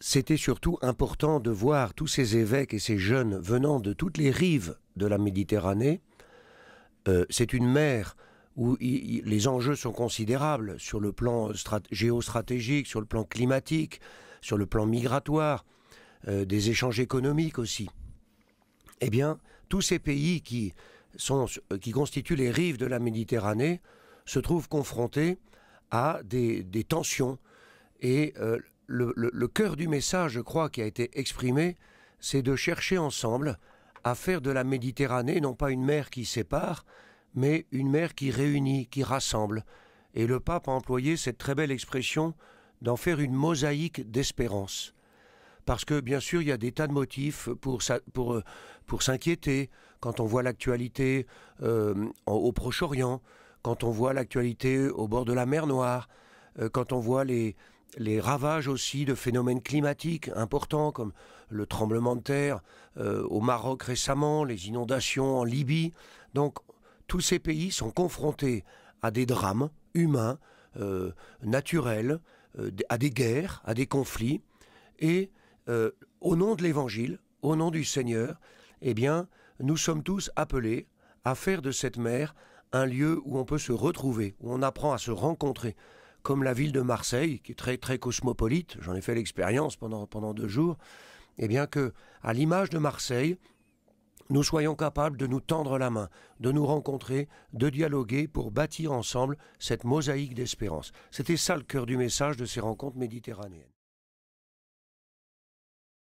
c'était surtout important de voir tous ces évêques et ces jeunes venant de toutes les rives de la Méditerranée. Euh, c'est une mer où les enjeux sont considérables sur le plan géostratégique, sur le plan climatique, sur le plan migratoire, euh, des échanges économiques aussi. Eh bien, tous ces pays qui, sont, euh, qui constituent les rives de la Méditerranée se trouvent confrontés à des, tensions et le, cœur du message, je crois, qui a été exprimé, c'est de chercher ensemble à faire de la Méditerranée non pas une mer qui sépare, mais une mer qui réunit, qui rassemble. Et le pape a employé cette très belle expression d'en faire une mosaïque d'espérance. Parce que bien sûr, il y a des tas de motifs pour, euh, s'inquiéter quand on voit l'actualité euh, au Proche-Orient, quand on voit l'actualité au bord de la mer Noire, euh, quand on voit les, les ravages aussi de phénomènes climatiques importants comme le tremblement de terre euh, au Maroc récemment, les inondations en Libye. Donc tous ces pays sont confrontés à des drames humains, euh, naturels, euh, à des guerres, à des conflits. Et au nom de l'Évangile, au nom du Seigneur, eh bien, nous sommes tous appelés à faire de cette mer un lieu où on peut se retrouver, où on apprend à se rencontrer, comme la ville de Marseille, qui est très très cosmopolite, j'en ai fait l'expérience pendant, pendant deux jours, et eh bien que, à l'image de Marseille, nous soyons capables de nous tendre la main, de nous rencontrer, de dialoguer pour bâtir ensemble cette mosaïque d'espérance. C'était ça le cœur du message de ces rencontres méditerranéennes.